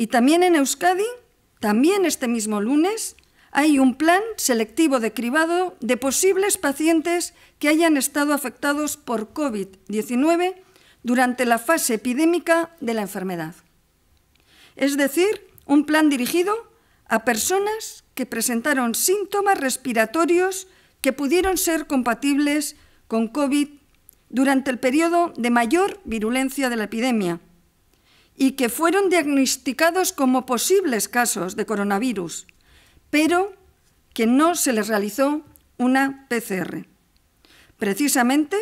Y también en Euskadi, también este mismo lunes, hay un plan selectivo de cribado de posibles pacientes que hayan estado afectados por COVID-19 durante la fase epidémica de la enfermedad. Es decir, un plan dirigido a personas que presentaron síntomas respiratorios que pudieron ser compatibles con COVID durante el periodo de mayor virulencia de la epidemia y que fueron diagnosticados como posibles casos de coronavirus, pero que no se les realizó una PCR. Precisamente,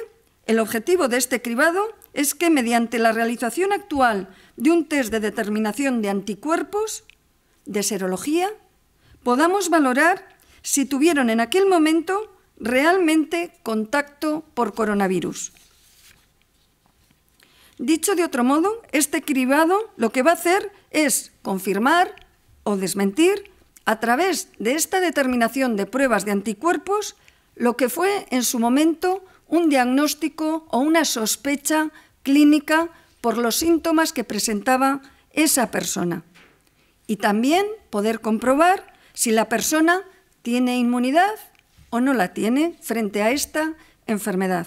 el objetivo de este cribado es que mediante la realización actual de un test de determinación de anticuerpos, de serología, podamos valorar si tuvieron en aquel momento realmente contacto por coronavirus. Dicho de otro modo, este cribado lo que va a hacer es confirmar o desmentir a través de esta determinación de pruebas de anticuerpos lo que fue en su momento un diagnóstico o una sospecha clínica por los síntomas que presentaba esa persona. Y también poder comprobar si la persona tiene inmunidad o no la tiene frente a esta enfermedad.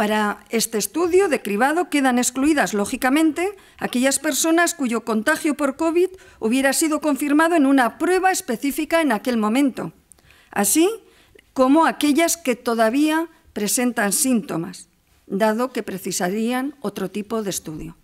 Para este estudio de cribado quedan excluidas, lógicamente, aquellas personas cuyo contagio por COVID hubiera sido confirmado en una prueba específica en aquel momento, así como aquellas que todavía presentan síntomas, dado que precisarían otro tipo de estudio.